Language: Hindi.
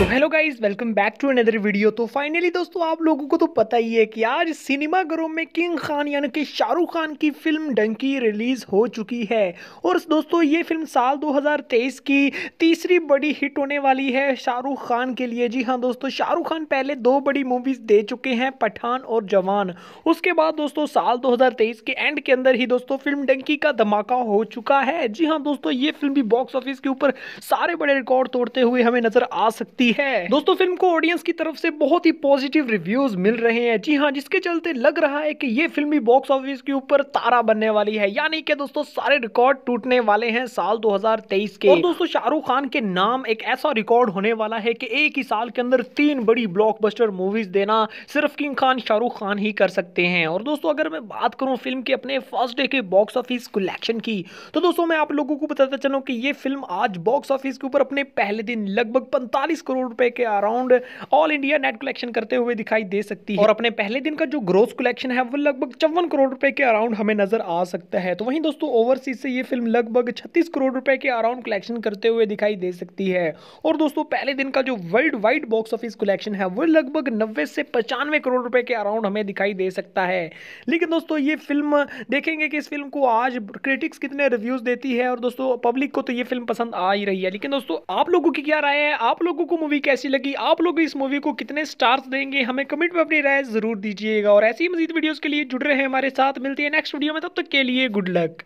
तो hello guys welcome back to another video तो फाइनली दोस्तों आप लोगों को तो पता ही है कि आज सिनेमा घरों में किंग खान यानी कि शाहरुख खान की फिल्म डंकी रिलीज़ हो चुकी है और दोस्तों ये फिल्म साल 2023 की तीसरी बड़ी हिट होने वाली है शाहरुख खान के लिए जी हाँ दोस्तों शाहरुख खान पहले दो बड़ी मूवीज़ दे चुके हैं पठान और जवान उसके बाद दोस्तों साल दो के एंड के अंदर ही दोस्तों फिल्म डंकी का धमाका हो चुका है जी हाँ दोस्तों ये फिल्म भी बॉक्स ऑफिस के ऊपर सारे बड़े रिकॉर्ड तोड़ते हुए हमें नज़र आ सकती की है दोस्तों फिल्म को ऑडियंस की तरफ से बहुत ही पॉजिटिव रिव्यूज मिल रहे हैं जी हाँ जिसके चलते लग रहा है कि ये फिल्म भी बॉक्स ऑफिस के ऊपर तारा बनने वाली है यानी कि दोस्तों सारे रिकॉर्ड टूटने वाले हैं साल 2023 के और दोस्तों शाहरुख खान के नाम एक ऐसा रिकॉर्ड होने वाला है कि एक ही साल के अंदर तीन बड़ी ब्लॉकबस्टर मूवीज देना सिर्फ किंग खान शाहरुख खान ही कर सकते हैं और दोस्तों अगर मैं बात करूं फिल्म के अपने फर्स्ट डे के बॉक्स ऑफिस कलेक्शन की तो दोस्तों मैं आप लोगों को बताता चलूँ कि ये फिल्म आज बॉक्स ऑफिस के ऊपर अपने पहले दिन लगभग पैंतालीस करोड़ करोड़ रुपए के around all India net collection करते हुए दिखाई दे सकती है और अपने पहले दिन का जो ग्रोस कलेक्शन है वो लगभग चौवन करोड़ रुपए के अराउंड हमें नजर आ सकता है तो वहीं दोस्तों ओवरसीज से ये फिल्म लगभग छत्तीस करोड़ रुपए के अराउंड कलेक्शन करते हुए दिखाई दे सकती है और दोस्तों पहले दिन का जो worldwide box office collection है वो लगभग नब्बे से पचानवे करोड़ रुपए के अराउंड हमें दिखाई दे सकता है लेकिन दोस्तों ये फिल्म देखेंगे कि इस फिल्म को आज क्रिटिक्स कितने रिव्यूज देती है और दोस्तों पब्लिक को तो ये फिल्म पसंद आ ही रही है लेकिन दोस्तों आप लोगों की क्या राय है आप लोगों को मूवी कैसी लगी आप लोग इस मूवी को कितने स्टार्स देंगे हमें कमेंट में अपनी राय जरूर दीजिएगा और ऐसी मजीद वीडियोज़ के लिए जुड़ रहे हैं हमारे साथ मिलती है नेक्स्ट वीडियो में तब तक के लिए गुड लक